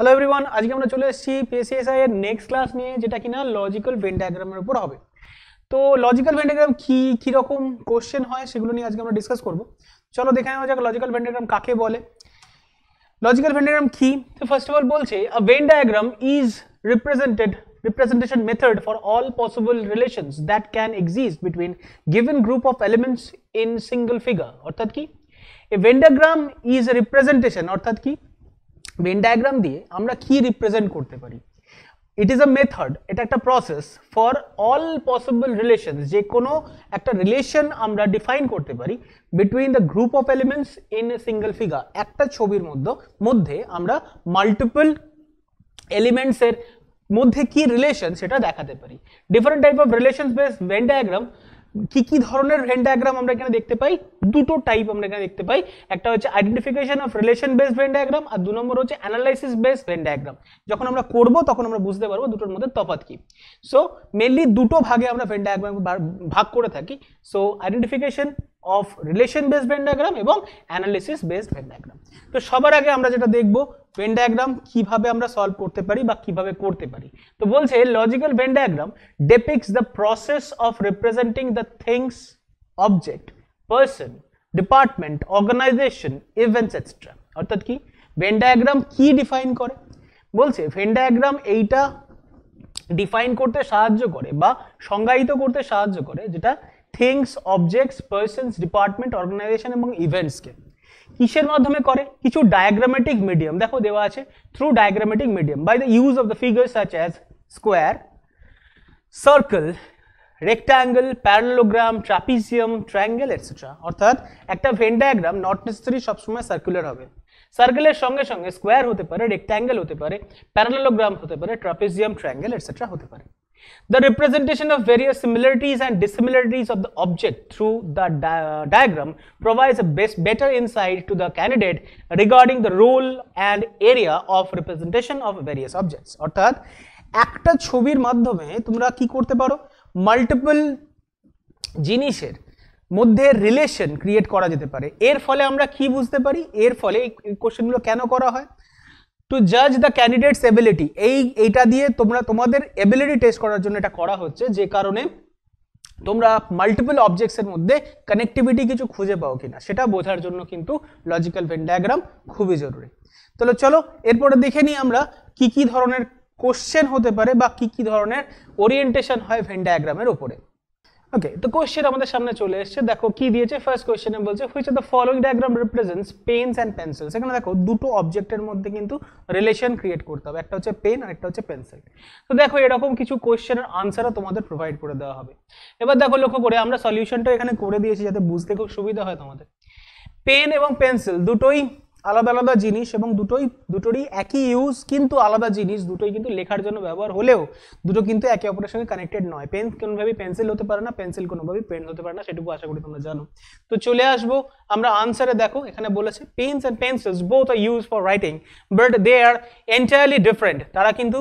Hello everyone आज के हमने चले C P S I SA की नेक्स्ट क्लास लिए যেটা কি না লজিক্যাল ভেন ডায়াগ্রামের উপর হবে তো লজিক্যাল ভেন ডায়াগ্রাম কি কি রকম क्वेश्चन হয় সেগুলো নিয়ে আজকে আমরা ডিসকাস করব চলো দেখাই নেওয়া যাক লজিক্যাল ভেন ডায়াগ্রাম কাকে বলে লজিক্যাল ভেন ডায়াগ্রাম কি তো ফার্স্ট অফ অল বলছে a Venn diagram is represented representation method for all possible relations that can exist between given group of elements in single figure অর্থাৎ কি a Venn diagram is a representation অর্থাৎ কি Venn diagram দিয়ে আমরা কি represent করতে পারি it is a method এটা একটা process for all possible relation যে কোনো একটা রিলেশন আমরা ডিফাইন করতে পারি between the group of elements in a single figure একটা ছবির মধ্যে মধ্যে আমরা মাল্টিপল এলিমেন্টসের মধ্যে কি রিলেশন সেটা দেখাতে পারি different type of relation base Venn diagram কী কী ধরনের ভেন ডায়াগ্রাম আমরা এখানে দেখতে পাই দুটো টাইপ আমরা এখানে দেখতে পাই একটা হচ্ছে identification of relation base Venn diagram আর দু নম্বর হচ্ছে অ্যানালাইসিস বেস ভেন ডায়াগ্রাম যখন আমরা করব তখন আমরা বুঝতে পারবো দুটোর মধ্যে তফাত কি সো মেনলি দুটো ভাগে আমরা ভেন ডায়াগ্রাম ভাগ করে থাকি so identification of relation base Venn diagram এবং অ্যানালাইসিস বেস ভেন ডায়াগ্রাম তো সবার আগে আমরা যেটা দেখব ভেন ডায়াগ্রাম কীভাবে আমরা সলভ করতে পারি বা কিভাবে করতে পারি তো বলছে logical Venn diagram depicts the process of representing the things object person department organisation events etcetera অর্থাৎ কি ভেন ডায়াগ্রাম কি ডিফাইন করে বলছে ভেন ডায়াগ্রাম এইটা ডিফাইন করতে সাহায্য করে বা সংজ্ঞায়িত করতে সাহায্য করে যেটা things objects persons department organisation এবং ইভেন্টসকে কিসের মাধ্যমে করে কিছু ডায়াগ্রামেটিক মিডিয়াম দেখো দেওয়া আছে through diagrammatic medium by the use of the figure such as square circle rectangle parallelogram trapezium triangle etcetera অর্থাৎ একটা ভেন ডায়াগ্রাম নট নেসেসারি সবসময় সার্কুলার হবে সার্কেলের সঙ্গে সঙ্গে স্কোয়ার হতে পারে রেক্টাঙ্গেল হতে পারে প্যারালোগ্রাম হতে পারে ট্রাপিজিয়াম ট্রায়াঙ্গেল এটসেট্রা হতে পারে the representation of various similarities and dissimilarities of the object through the di diagram provides a best, better insight to the candidate regarding the role and area of representation of various objects অর্থাৎ একটা ছবির মাধ্যমে তোমরা কি করতে পারো multiple জিনিসের মধ্যে রিলেশন ক্রিয়েট করা যেতে পারে এর ফলে আমরা কি বুঝতে পারি এর ফলে এই কোশ্চেনগুলো কেন করা হয় টু জাজ দ্য ক্যান্ডিডেটস এবিলিটি এই এইটা দিয়ে তোমরা তোমাদের এবিলিটি টেস্ট করার জন্য এটা করা হচ্ছে যে কারণে তোমরা মাল্টিপল অবজেক্টসের মধ্যে কানেক্টিভিটি কিছু খুঁজে পাও কিনা সেটা বোঝার জন্য কিন্তু লজিক্যাল ভেন ডায়াগ্রাম খুবই জরুরি তাহলে চলো এরপরে দেখে নিই আমরা কি কি ধরনের কোশ্চেন হতে পারে বা কি কি ধরনের ওরিয়েন্টেশন হয় ভেন ডায়াগ্রামের উপরে ওকে তো কোশ্চেন আমাদের সামনে চলে এসছে দেখো কি দিয়েছে ফার্স্ট কোশ্চেনে বলছে which of the following diagram represents pens and pencil এখানে দেখো দুটো অবজেক্টের মধ্যে কিন্তু রিলেশন ক্রিয়েট করতে হবে একটা হচ্ছে পেন আর একটা হচ্ছে পেন্সিল তো দেখো এরকম কিছু কোশ্চেনের আনসারও তোমাদের প্রোভাইড করে দেওয়া হবে এবার দেখো লক্ষ্য করে আমরা সলিউশনটা এখানে করে দিয়েছি যাতে বুঝতে খুব সুবিধা হয় তোমাদের পেন এবং পেন্সিল দুটোই আলাদা আলাদা জিনিস এবং দুটোই দুটোরই একই ইউজ কিন্তু আলাদা জিনিস দুটোই কিন্তু লেখার জন্য ব্যবহার হলেও দুটো কিন্তু একে অপরের সঙ্গে কানেক্টেড নয় পেন কোনোভাবেই পেন্সিল হতে পারে না পেন্সিল কোনোভাবেই পেন হতে পারে না সেটুকু আশা করি তোমরা জানো তো চলে আসবো আমরা আনসারে দেখো এখানে বলেছে pens and pencils both are use for writing but they are entirely different তারা কিন্তু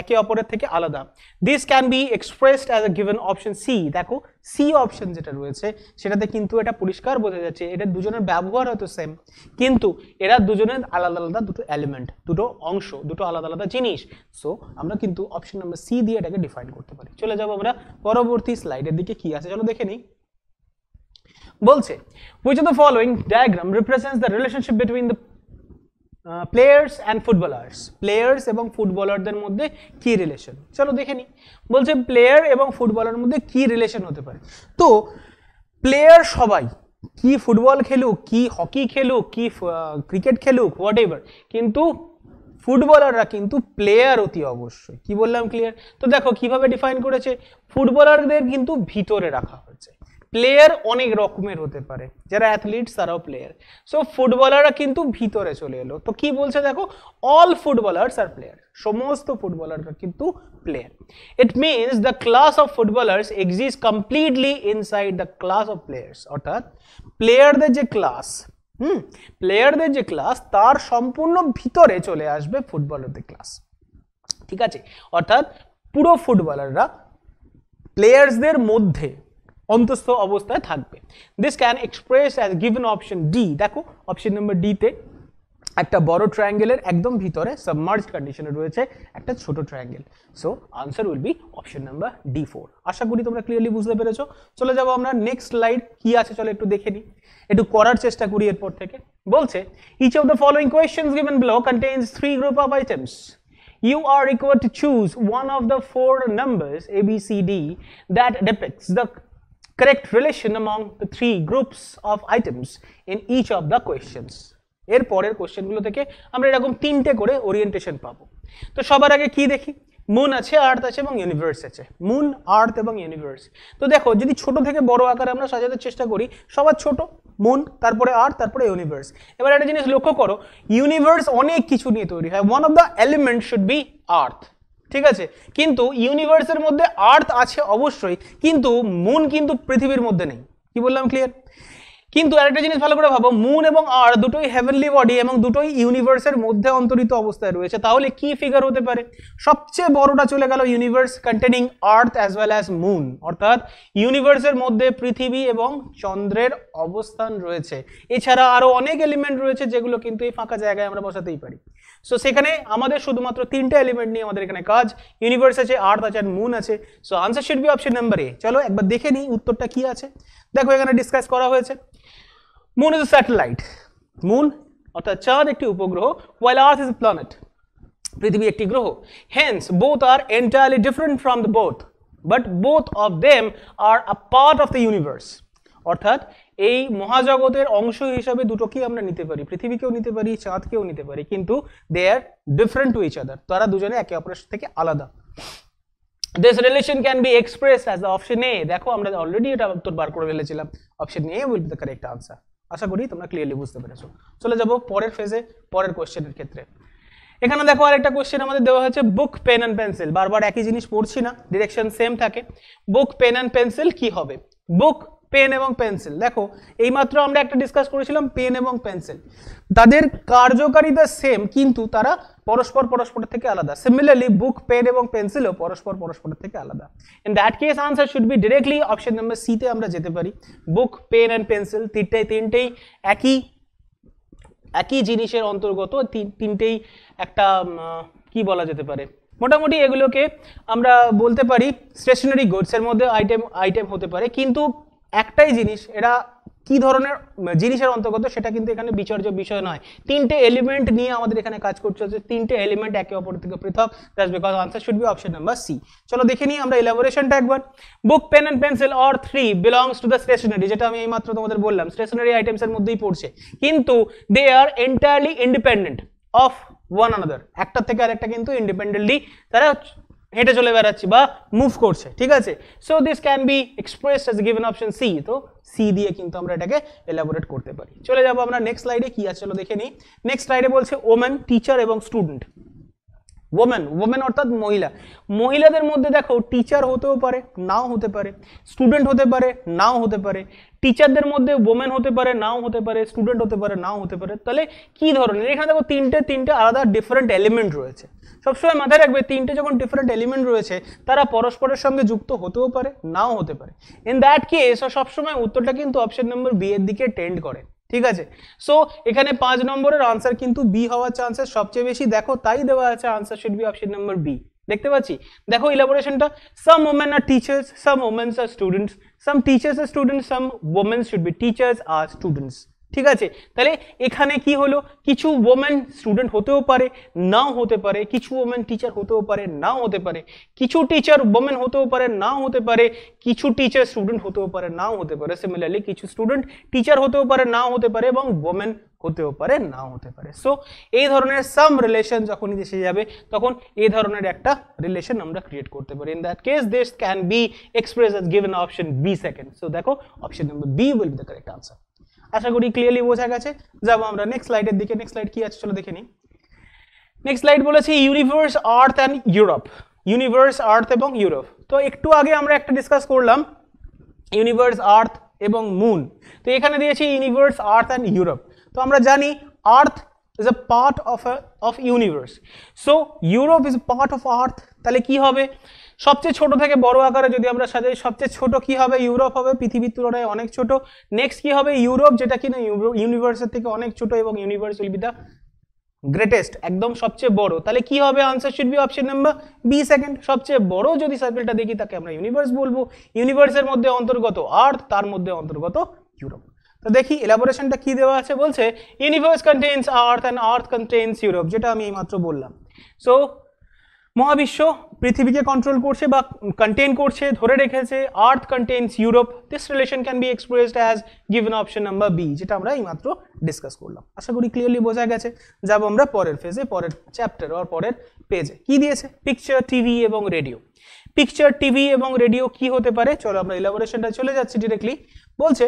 একে অপরের থেকে আলাদা this can be expressed as a given option C দেখো সি অপশন যেটা রয়েছে সেটাতে কিন্তু এটা পরিষ্কার বোঝা যাচ্ছে এটা দুজনের ব্যবহার হয়তো সেম কিন্তু এরা দুজনের আলাদা আলাদা দুটো এলিমেন্ট দুটো অংশ দুটো আলাদা আলাদা জিনিস সো আমরা কিন্তু অপশন নাম্বার সি দিয়ে এটাকে ডিফাইন করতে পারি চলে যাবো আমরা পরবর্তী স্লাইডের দিকে কি আছে চলো দেখে নিই বলছে which of the following diagram represents the relationship between the players and footballers players এবং ফুটবলারদের মধ্যে কি রিলেশন চলো দেখে নিই বলছে প্লেয়ার এবং ফুটবলার মধ্যে কি রিলেশন হতে পারে তো প্লেয়ার সবাই কি ফুটবল খেলুক কি হকি খেলুক কি ক্রিকেট খেলুক হোয়াট এভার কিন্তু ফুটবলাররা কিন্তু প্লেয়ার অতি অবশ্যই কি বললাম ক্লিয়ার তো দেখো কিভাবে ডিফাইন করেছে ফুটবলারদের কিন্তু ভিতরে রাখা প্লেয়ার অনেক রকমের হতে পারে যারা অ্যাথলিটস তারাও প্লেয়ার সো ফুটবলাররা কিন্তু ভিতরে চলে এলো তো কি বলছে দেখো অল ফুটবলার্স আর প্লেয়ার সমস্ত ফুটবলাররা কিন্তু player it means the class of footballers exist completely inside the class of players অর্থাৎ প্লেয়ারদের যে ক্লাস হুম প্লেয়ারদের যে ক্লাস তার সম্পূর্ণ ভিতরে চলে আসবে ফুটবলারদের ক্লাস ঠিক আছে অর্থাৎ পুরো ফুটবলাররা প্লেয়ার্সদের মধ্যে অন্তস্থ অবস্থায় থাকবে this can express as given option D দেখো অপশন নম্বর ডিতে একটা বড় ট্রায়াঙ্গেলের একদম ভিতরে সাবমার্জ কন্ডিশনে রয়েছে একটা ছোট triangle so answer will be option number D four আশা করি তোমরা ক্লিয়ারলি বুঝতে পেরেছো চলে যাবো আমরা নেক্সট স্লাইড কি আছে চলো একটু দেখে নিই একটু করার চেষ্টা করি এরপর থেকে বলছে which of the following question given below contains three group of items you are required to choose one of the four numbers ABCD that depicts the correct relation among the three groups of items in each of the questions এর পরের কোশ্চেনগুলো থেকে আমরা এরকম তিনটে করে orientation পাবো তো সবার আগে কি দেখি মুন আছে আর্থ আছে এবং ইউনিভার্স আছে মুন আর্থ এবং ইউনিভার্স তো দেখো যদি ছোট থেকে বড় আকারে আমরা সাজাতে চেষ্টা করি সবার ছোট মুন তারপরে আর্থ তারপরে ইউনিভার্স এবার একটা জিনিস লক্ষ্য করো ইউনিভার্স অনেক কিছু নিয়ে তৈরি হয় one of the element should be earth ঠিক আছে কিন্তু ইউনিভার্সের মধ্যে আর্থ আছে অবশ্যই কিন্তু মুন কিন্তু পৃথিবীর মধ্যে নেই কি বললাম ক্লিয়ার কিন্তু আরেকটা জিনিস ভালো করে ভাবো মুন এবং আর দুটোই হেভেনলি বডি এবং দুটোই ইউনিভার্সের মধ্যে অন্তরিত অবস্থায় রয়েছে তাহলে কি ফিগার হতে পারে সবচেয়ে বড়টা চলে গেল universe containing earth as well as moon অর্থাৎ ইউনিভার্সের মধ্যে পৃথিবী এবং চন্দ্রের অবস্থান রয়েছে এছাড়া আরও অনেক এলিমেন্ট রয়েছে যেগুলো কিন্তু এই ফাঁকা জায়গায় আমরা বসাতেই পারি সো সেখানে আমাদের শুধুমাত্র তিনটে এলিমেন্ট নিয়ে আমাদের এখানে কাজ ইউনিভার্স আছে আর্থ আছে আর মুন আছে so answer should be option number A চলো একবার দেখে নিই উত্তরটা কি আছে দেখো এখানে ডিসকাস করা হয়েছে moon is a satellite moon অর্থাৎ চাঁদ একটি উপগ্রহ ওয়াইল আর্থ ইজ প্ল্যানেট পৃথিবী একটি গ্রহ hence both are entirely different from the both but both of them are a part of the universe অর্থাৎ এই মহাজগতের অংশ হিসাবে দুটোকেই আমরা নিতে পারি পৃথিবীকেও নিতে পারি চাঁদকেও নিতে পারি কিন্তু they are different to each other তারা দুজনে একে অপরের থেকে আলাদা this relation can be express as option A দেখো আমরা অলরেডি এটা উত্তর বার করে ফেলেছিলাম option A will be the correct answer আশা করি তোমরা ক্লিয়ারলি বুঝতে পেরেছো চলে যাবো পরের ফেজে পরের কোশ্চেনের ক্ষেত্রে এখানে দেখো আর একটা কোশ্চেন আমাদের দেওয়া হয়েছে বুক পেন অ্যান্ড পেন্সিল বারবার একই জিনিস পড়ছি না ডিরেকশন সেম থাকে বুক পেন অ্যান্ড পেন্সিল কি হবে বুক পেন এবং পেন্সিল দেখো এইমাত্র আমরা একটা ডিসকাস করেছিলাম পেন এবং পেন্সিল তাদের কার্যকারিতা সেম কিন্তু তারা পরস্পর পরস্পরের থেকে আলাদা সিমিলারলি বুক পেন এবং পেন্সিলও পরস্পর পরস্পরের থেকে আলাদা in that case answer should be directly option number সিতে আমরা যেতে পারি বুক পেন অ্যান্ড পেন্সিল তিনটাই তিনটেই একই একই জিনিসের অন্তর্গত তিনটেই একটা কি বলা যেতে পারে মোটামুটি এগুলোকে আমরা বলতে পারি স্টেশনারি গুডসের মধ্যে আইটেম আইটেম হতে পারে কিন্তু একটাই জিনিস এরা কি ধরনের জিনিসের অন্তর্গত সেটা কিন্তু এখানে বিচার্য বিষয় নয় তিনটে এলিমেন্ট নিয়ে আমাদের এখানে কাজ করতে হচ্ছে তিনটে এলিমেন্ট একে অপর থেকে পৃথক that's because answer should be option number C চলো দেখে নিই আমরা ইলাবোরেশনটা একবার book pen and pencil or three belongs to the stationery যেটা আমি এইমাত্র তোমাদের বললাম স্টেশনারি আইটেমসের মধ্যেই পড়ছে কিন্তু they are entirely independent of one another একটা থেকে আরেকটা কিন্তু ইন্ডিপেন্ডেন্টলি তারা হেঁটে চলে বেড়াচ্ছি বা মুভ করছে ঠিক আছে so this can be express as given option C তো সি দিয়ে কিন্তু আমরা এটাকে এলাবোরেট করতে পারি চলে যাবো আমরা নেক্সট স্লাইডে কি আছে চলো দেখে নিই নেক্সট স্লাইডে বলছে ওম্যান টিচার এবং স্টুডেন্ট ওমেন ওমেন অর্থাৎ মহিলা মহিলাদের মধ্যে দেখো টিচার হতেও পারে নাও হতে পারে স্টুডেন্ট হতে পারে নাও হতে পারে টিচারদের মধ্যে ওমেন হতে পারে নাও হতে পারে স্টুডেন্ট হতে পারে নাও হতে পারে তাহলে কি ধরনের এখানে দেখো তিনটে তিনটে আলাদা ডিফারেন্ট এলিমেন্ট রয়েছে সবসময় মাথায় রাখবে তিনটে যখন ডিফারেন্ট এলিমেন্ট রয়েছে তারা পরস্পরের সঙ্গে যুক্ত হতেও পারে নাও হতে পারে ইন দ্যাট কেস সবসময় উত্তরটা কিন্তু অপশন নম্বর বি এর দিকে টেন্ড করে ठीक है सो এখানে 5 নম্বরের आंसर किंतु बी হওয়ার চান্সেস সবচেয়ে বেশি দেখো তাই দেওয়া আছে answer should be option number B देखते पाछी देखो इलैबोरेशनটা some women are teachers some womens are students some teachers are students some womens should be teachers are students ঠিক আছে তাহলে এখানে কি হলো কিছু ওমেন স্টুডেন্ট হতেও পারে নাও হতে পারে কিছু ওমেন টিচার হতেও পারে নাও হতে পারে কিছু টিচার ওমেন হতেও পারে নাও হতে পারে কিছু টিচার স্টুডেন্ট হতেও পারে নাও হতে পারে সিমিলারলি কিছু স্টুডেন্ট টিচার হতেও পারে নাও হতে পারে এবং ওমেন হতেও পারে নাও হতে পারে সো এই ধরনের সাম রিলেশন اكوনি 제시 যাবে তখন এই ধরনের একটা রিলেশন আমরা ক্রিয়েট করতে পারি in that case this can be expressed given option B second so দেখো option number B will be the correct answer আশা করি ক্লিয়ারলি বোঝা গেছে যাবো আমরা নেক্সট স্লাইডের দিকে নেক্সট স্লাইড কি আছে চলো দেখে নিই নেক্সট স্লাইড বলেছে universe earth and Europe universe earth এবং ইউরোপ তো একটু আগে আমরা একটা ডিসকাস করলাম ইউনিভার্স আর্থ এবং মুন তো এখানে দিয়েছি ইউনিভার্স আর্থ অ্যান্ড ইউরোপ তো আমরা জানি earth is a part of of universe so Europe is part of earth তাহলে কি হবে সবচেয়ে ছোট থেকে বড় আকারে যদি আমরা সাজাই সবচেয়ে ছোট কি হবে ইউরোপ হবে পৃথিবীর তুলনায় অনেক ছোট নেক্সট কি হবে ইউরোপ যেটা কিনা ইউনিভার্সের থেকে অনেক ছোট এবং universe will be the greatest একদম সবচেয়ে বড় তাহলে কি হবে answer should be option number B second সবচেয়ে বড় যদি সার্কেলটা দেখি তাকে আমরা ইউনিভার্স বলবো ইউনিভার্সের মধ্যে অন্তর্গত আর্থ তার মধ্যে অন্তর্গত ইউরোপ তো দেখি এলাবোরেশনটা কি দেওয়া আছে বলছে universe contains earth and earth contains Europe যেটা আমি এইমাত্র বললাম সো মহাবিশ্ব পৃথিবীকে কন্ট্রোল করছে বা কন্টেন করছে ধরে রেখেছে earth contains Europe this relation can be expressed as given option number B যেটা আমরা এইমাত্র ডিসকাস করলাম আশা করি ক্লিয়ারলি বোঝা গেছে যাব আমরা পরের ফেজে পরের চ্যাপ্টার আর পরের পেজে কি দিয়েছে পিকচার টিভি এবং রেডিও পিকচার টিভি এবং রেডিও কি হতে পারে চলো আমরা ইলাবোরেশনটা চলে যাচ্ছি ডিরেক্টলি বলছে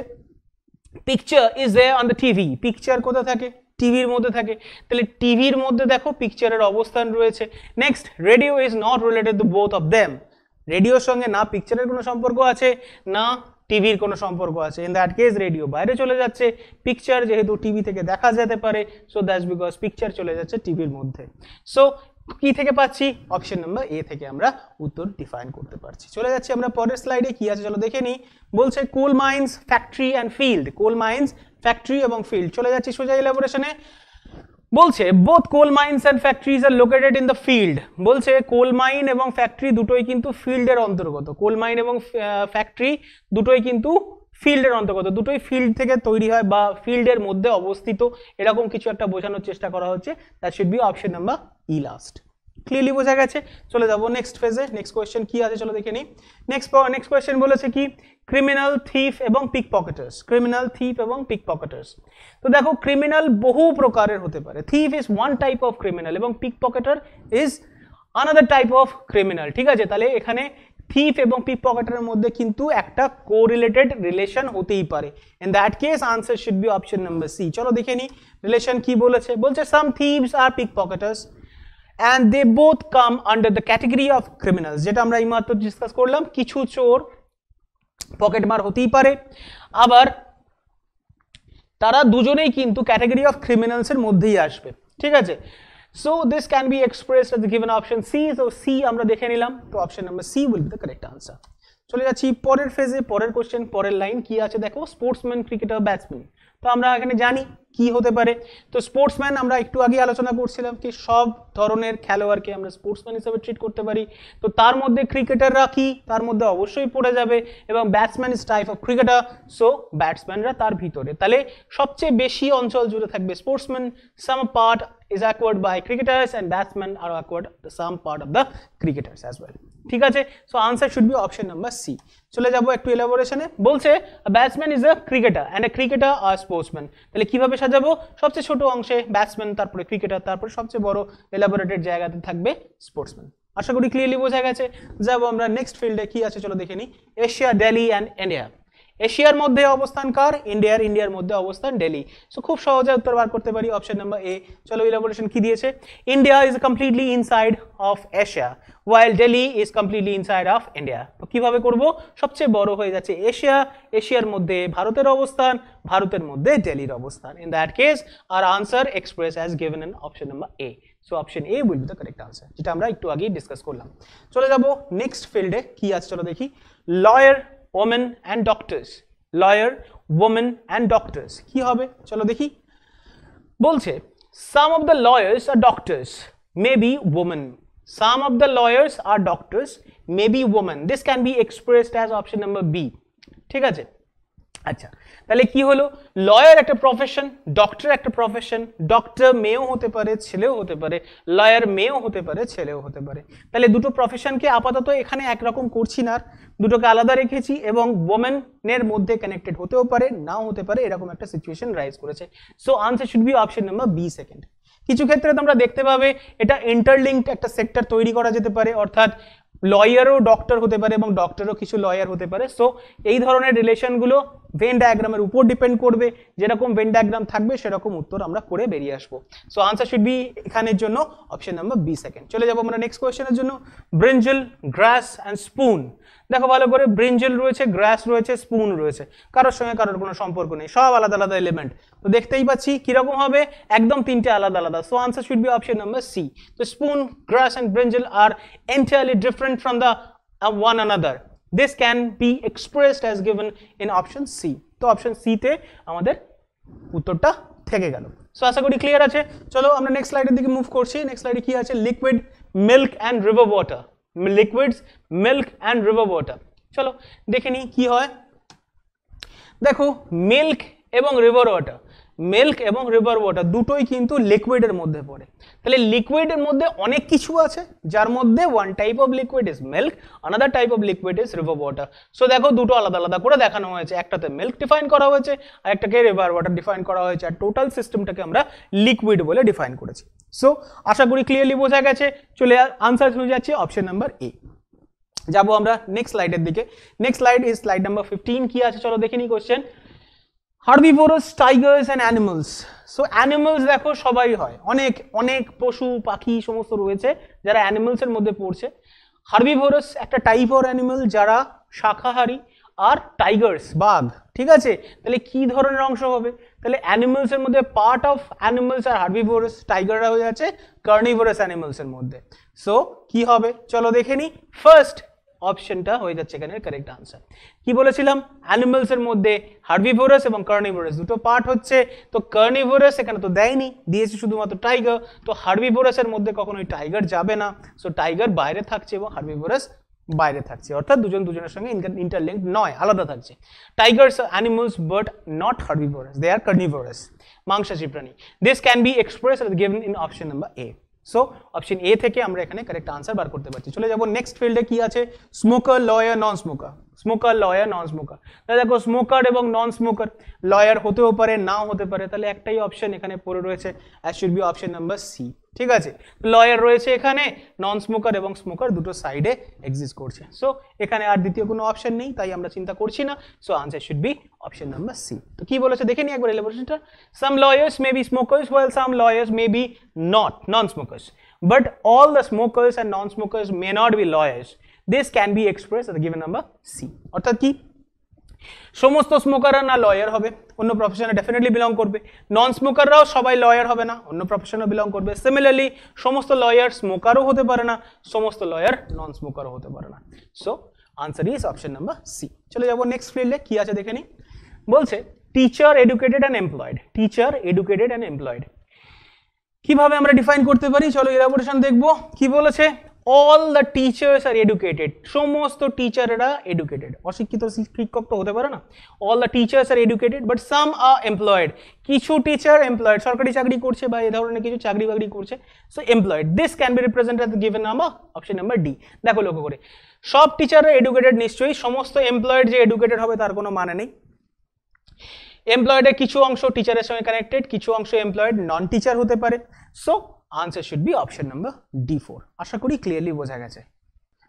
picture is there on the TV picture কোথা থাকে টিভির মধ্যে থাকে তাহলে টিভির মধ্যে দেখো পিকচারের অবস্থান রয়েছে next radio is not related to both of them রেডিওর সঙ্গে না পিকচারের কোনো সম্পর্ক আছে না টিভির কোনো সম্পর্ক আছে ইন দ্যাট কেস রেডিও বাইরে চলে যাচ্ছে পিকচার যেহেতু টিভি থেকে দেখা যেতে পারে সো দ্যাটস বিকজ পিকচার চলে যাচ্ছে টিভির মধ্যে সো কি থেকে পাচ্ছি অপশন নাম্বার এ থেকে আমরা উত্তর ডিফাইন করতে পারছি চলে যাচ্ছি আমরা পরের স্লাইডে কি আছে চলো দেখে নিই বলছে coal mines factory and field coal mines factory এবং ফিল্ড চলে যাচ্ছি সোজা ইলাবোরেশনে বলছে both coal mines and factories are located in the field বলছে কোল মাইন এবং ফ্যাক্টরি দুটোই কিন্তু ফিল্ডের অন্তর্গত কোল মাইন এবং ফ্যাক্টরি দুটোই কিন্তু ফিল্ডের অন্তর্গত দুটোই ফিল্ড থেকে তৈরি হয় বা ফিল্ডের মধ্যে অবস্থিত এরকম কিছু একটা বোঝানোর চেষ্টা করা হচ্ছে that should be option number E last clearly बोझा गया है चले जाब नेक्सट फेजे नेक्सट क्वेश्चन की आज चलो देखे नहीं नेक्स्ट क्वेश्चन कि criminal thief a pickpocketers criminal thief a pickpocketers तो देखो क्रिमिनल बहु प्रकार होते thief is one type of criminal और pickpocketer is another type of criminal ठीक है तेल एखे थीफ ए पिक पकेटर मध्य क्योंकि एक को रिलेटेड रिलेशन होते ही पे in that case answer should be option number C चलो देखे नहीं रिलेशन की बोले बोलते some thief are pickpockets and they both come under the category of criminals যেটা আমরা এইমাত্র ডিসকাস করলাম কিছু চোর পকেটমার হতেই পারে আবার তারা দুজনেই কিন্তু ক্যাটাগরি অফ ক্রিমিনালসের মধ্যেই আসবে ঠিক আছে so this can be express as given option C তো সি আমরা দেখে নিলাম তো option number C will be the correct answer চলে যাচ্ছি পরের ফেজে পরের কোশ্চেন পরের লাইন কি আছে দেখো স্পোর্টসম্যান ক্রিকেটার ব্যাটসম্যান তো আমরা এখানে জানি কি হতে পারে তো স্পোর্টসম্যান আমরা একটু আগে আলোচনা করছিলাম কি সব ধরনের খেলোয়াড়কে আমরা স্পোর্টসম্যান হিসেবে ট্রিট করতে পারি তো তার মধ্যে ক্রিকেটাররা কি তার মধ্যে অবশ্যই পড়ে যাবে এবং batsman is type of cricketer so ব্যাটসম্যানরা তার ভিতরে তাহলে সবচেয়ে বেশি অঞ্চল জুড়ে থাকবে sportsman some part is acquired by cricketers and batsman are acquired some part of the cricketers as well ঠিক আছে so answer should be option number C চলে যাবো একটু এলাবোরেশনে বলছে batsman is a cricketer and a cricketer are sportsman তাহলে কীভাবে সাজাবো সবচেয়ে ছোট অংশে ব্যাটসম্যান তারপরে ক্রিকেটার তারপরে সবচেয়ে বড় এলাবোরেটেড জায়গাতে থাকবে স্পোর্টসম্যান আশা করি ক্লিয়ারলি বোঝা গেছে যাবো আমরা নেক্সট ফিল্ডে কি আছে চলো দেখে নিই এশিয়া দিল্লি অ্যান্ড ইন্ডিয়া এশিয়ার মধ্যে অবস্থান কার ইন্ডিয়ার ইন্ডিয়ার মধ্যে অবস্থান ডেলি সো খুব সহজে উত্তর বার করতে পারি অপশন নাম্বার এ চলো ইলাবোরেশন কি দিয়েছে India is completely inside of Asia while Delhi is completely inside of India তো কীভাবে করবো সবচেয়ে বড় হয়ে যাচ্ছে এশিয়া এশিয়ার মধ্যে ভারতের অবস্থান ভারতের মধ্যে ডেলির অবস্থান in that case are answer express as given an option number A so option A will be the correct answer যেটা আমরা একটু আগেই ডিসকাস করলাম চলে যাবো নেক্সট ফিল্ডে কি আছে চলো দেখি lawyer Women and doctors lawyer woman and doctors ki hobe cholo dekhi bolche some of the lawyers are doctors maybe woman some of the lawyers are doctors maybe woman this can be expressed as option number b ঠিক আছে আচ্ছা তাহলে কি হলো lawyer একটা profession doctor একটা profession doctor মেয়েও হতে পারে ছেলেও হতে পারে লয়ার মেয়েও হতে পারে ছেলেও হতে পারে তাহলে দুটো প্রফেশনকে আপাতত এখানে একরকম করছি না দুটোকে আলাদা রেখেছি এবং ওমেনের মধ্যে কানেক্টেড হতেও পারে নাও হতে পারে এরকম একটা সিচুয়েশন রাইজ করেছে so answer should be option number B second কিছু ক্ষেত্রে তোমরা দেখতে পাবে এটা ইন্টারলিঙ্কড একটা সেক্টর তৈরি করা যেতে পারে অর্থাৎ লয়ারও ডক্টর হতে পারে এবং ডক্টরও কিছু লয়ার হতে পারে সো এই ধরনের রিলেশনগুলো ভেন ডায়াগ্রামের উপর ডিপেন্ড করবে যেরকম ভেন ডায়াগ্রাম থাকবে সেরকম উত্তর আমরা করে বেরিয়ে আসবো সো আনসার শুড বি এখানের জন্য অপশন নাম্বার বি সেকেন্ড চলে যাবো আমরা নেক্সট কোয়েশ্চেনের জন্য ব্রিঞ্জল গ্রাস অ্যান্ড স্পুন দেখো ভালো করে ব্রিঞ্জেল রয়েছে গ্রাস রয়েছে স্পুন রয়েছে কারোর সঙ্গে কারোর কোনো সম্পর্ক নেই সব আলাদা আলাদা এলিমেন্ট তো দেখতেই পাচ্ছি কিরকম হবে একদম তিনটে আলাদা আলাদা so answer should be option number C তো spoon grass and brinjal are entirely different from the one another this can be expressed as given in option C তো অপশন সিতে আমাদের উত্তরটা থেকে গেল সো আশা করি ক্লিয়ার আছে চলো আমরা নেক্সট স্লাইডের দিকে মুভ করছি নেক্সট স্লাইডে কি আছে liquid milk and river water liquids milk and river water চলো দেখে নিই কী হয় দেখো মিল্ক এবং রিভার ওয়াটার মিল্ক এবং রিভার ওয়াটার দুটোই কিন্তু লিকুইডের মধ্যে পড়ে তাহলে লিকুইডের মধ্যে অনেক কিছু আছে যার মধ্যে one type of liquid is milk another type of liquid is river water so দেখো দুটো আলাদা আলাদা করে দেখানো হয়েছে একটাতে মিল্ক ডিফাইন করা হয়েছে আর একটাকে রিভার ওয়াটার ডিফাইন করা হয়েছে আর টোটাল সিস্টেমটাকে আমরা লিকুইড বলে ডিফাইন করেছি সো আশা করি ক্লিয়ারলি বোঝা গেছে চলে আনসার হয়ে যাচ্ছে অপশন নাম্বার এ যাবো আমরা নেক্সট স্লাইডের দিকে next slide is slide number fifteen কি আছে চলো দেখে নি question herbivorous tigers and animals so animals দেখো সবাই হয় অনেক অনেক পশু পাখি সমস্ত রয়েছে যারা অ্যানিমালসের মধ্যে পড়ছে হার্বিভোরাস একটা টাইপ অর অ্যানিমাল যারা শাকাহারী আর টাইগার্স বাঘ ঠিক আছে তাহলে কি ধরনের অংশ হবে তাহলে অ্যানিমালসের মধ্যে part of animals are herbivorous টাইগাররা হয়ে যাচ্ছে কার্নিভোরাস অ্যানিমালসের মধ্যে সো কি হবে চলো দেখে নি ফার্স্ট অপশনটা হয়ে যাচ্ছে এখানে কারেক্ট আনসার কি বলেছিলাম অ্যানিমালসের মধ্যে হার্বিভোরাস এবং কার্নিভোরাস দুটো পার্ট হচ্ছে তো কার্নিভোরাস এখানে তো দেয়নি দিয়েছে শুধুমাত্র টাইগার তো হার্বিভোরাসের মধ্যে কখনোই টাইগার যাবে না সো টাইগার বাইরে থাকছে এবং হার্বিভোরাস বাইরে থাকছে অর্থাৎ দুজন দুজনের সঙ্গে ইন্টারলিঙ্ক নয় আলাদা থাকছে tigers animals but not herbivorous they are carnivorous মাংসাশী প্রাণী this can be express given in option number A so option A থেকে আমরা এখানে কারেক্ট আনসার বার করতে পারছি চলে যাবো নেক্সট ফিল্ডে কি আছে smoker lawyer non smoker smoker lawyer non smoker তাহলে দেখো স্মোকার এবং নন স্মোকার লয়ার হতেও পারে নাও হতে পারে তাহলে একটাই অপশন এখানে পড়ে রয়েছে as should be option number C ঠিক আছে লয়ার রয়েছে এখানে নন স্মোকার এবং স্মোকার দুটো সাইডে এক্সিস্ট করছে সো এখানে আর দ্বিতীয় কোনো অপশন নেই তাই আমরা চিন্তা করছি না so answer should be option number C তো কি বলেছে দেখে নিই একবার এলাবোরেশনটা some lawyers may be smokers well some lawyers may be not non smokers but all the smokers and non smokers may not be lawyers this can be express at given number C অর্থাৎ কি সমস্ত স্মোকাররা না lawyer হবে অন্য প্রফেশনে definitely belong করবে নন স্মোকাররাও সবাই lawyer হবে না অন্য প্রফেশনে বিলং করবে সিমিলারলি সমস্ত লয়ার স্মোকারও হতে পারে না সমস্ত লয়ার নন স্মোকারও হতে পারে না so answer is option number C চলে যাবো নেক্সট ফিল্ডে কী আছে দেখে নিই বলছে teacher educated and employed teacher educated and employed কিভাবে আমরা ডিফাইন করতে পারি চলো এলাবোরেশন দেখবো কি বলেছে all the teachers are educated সমস্ত টিচাররা এডুকেটেড অশিক্ষিত শিক্ষক তো হতে পারে না all the teachers are educated but some are employed কিছু টিচার এমপ্লয়েড সরকারি চাকরি করছে বা এ ধরনের কিছু চাকরি বাকরি করছে so employed this can be represent at given number option number D দেখো লক্ষ্য করে সব টিচাররা এডুকেটেড নিশ্চয়ই সমস্ত এমপ্লয়েড যে এডুকেটেড হবে তার কোনো মানে নেই এমপ্লয়েডের কিছু অংশ টিচারের সঙ্গে কানেক্টেড কিছু অংশ এমপ্লয়েড নন টিচার হতে পারে so answer should be option number D4 Asha করি clearly বোঝা গেছে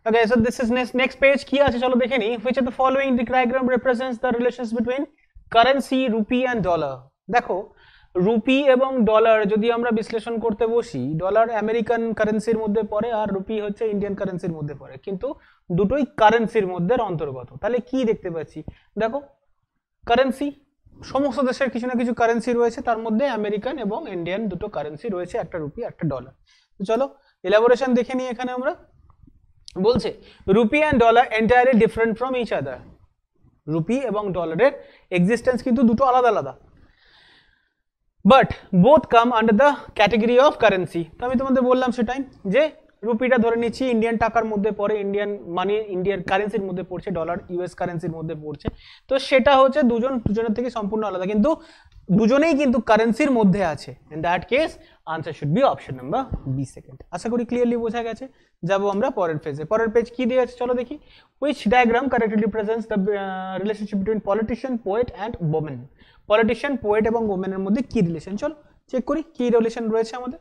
okay so this is next next page কি আছে চলো দেখে নি which of the following diagram represents the relations between currency rupee and dollar Dekho, rupee ebong dollar jodi amra bisleshon korte boshi, dollar American currency er American pore ar rupee আর Indian currency er কারেন্সির pore. Kintu dutoi currency er মধ্যে অন্তর্গত Tale ki dekhte পাচ্ছি Dekho, currency সমস্ত দেশের কিছু না কিছু কারেন্সি রয়েছে তার মধ্যে আমেরিকান এবং ইন্ডিয়ান দুটো কারেন্সি রয়েছে একটা রুপি একটা ডলার তো চলো এলাবোরেশন দেখে নিই এখানে আমরা বলছে rupee and dollar entirely different from each other rupee এবং ডলারের এক্সিস্টেন্স কিন্তু দুটো আলাদা আলাদা but both come under the category of currency তো আমি তোমাদের বললাম সেটাই যে রুপিটা ধরে নিচ্ছি ইন্ডিয়ান টাকার মধ্যে পড়ে ইন্ডিয়ান মানি ইন্ডিয়ান কারেন্সির মধ্যে পড়ছে ডলার ইউএস কারেন্সির মধ্যে পড়ছে তো সেটা হচ্ছে দুজন দুজনের থেকে সম্পূর্ণ আলাদা কিন্তু দুজনেই কিন্তু কারেন্সির মধ্যে আছে in that case answer should be option number B second আশা করি ক্লিয়ারলি বোঝা গেছে যাবো আমরা পরের পেজে পরের পেজ কী দিয়ে আছে চলো দেখি which diagram correctly represents the relationship between politician poet and women politician poet এবং ওমেনের মধ্যে কী রিলেশন চলো চেক করি কী রিলেশন রয়েছে আমাদের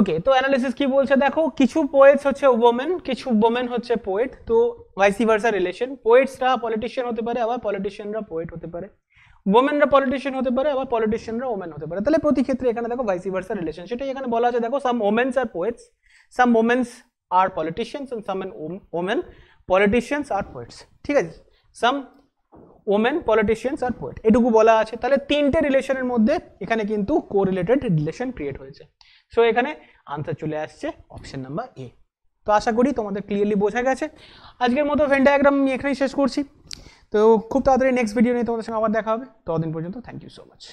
ওকে তো অ্যানালিসিস কি বলছে দেখো কিছু পোয়েটস হচ্ছে ওমেন কিছু ওমেন হচ্ছে পোয়েট তো ভাইসি ভার্সা রিলেশন পোয়েটসরা পলিটিশিয়ান হতে পারে আবার পলিটিশিয়ানরা পোয়েট হতে পারে ওমেনরা পলিটিশিয়ান হতে পারে আবার পলিটিশিয়ানরা ওমেন হতে পারে তাহলে প্রতি ক্ষেত্রে এখানে দেখো ভাইসি ভার্সা রিলেশন সেটাই এখানে বলা আছে দেখো some womens are poets some womens are politicians and some women politicians are poets ঠিক আছে some women politicians are poet এটুকু বলা আছে তাহলে তিনটে রিলেশনের মধ্যে এখানে কিন্তু কোরিলেটেড রিলেশন ক্রিয়েট হয়েছে সো এখানে আনসার চলে আসছে অপশান নাম্বার এ তো আশা করি তোমাদের ক্লিয়ারলি বোঝা গেছে আজকের মতো ফ্রেন্ড ডায়াগ্রাম আমি এখানেই শেষ করছি তো খুব তাড়াতাড়ি নেক্সট ভিডিও নিয়ে তোমাদের সঙ্গে আবার দেখা হবে ততদিন পর্যন্ত থ্যাংক ইউ সো মাচ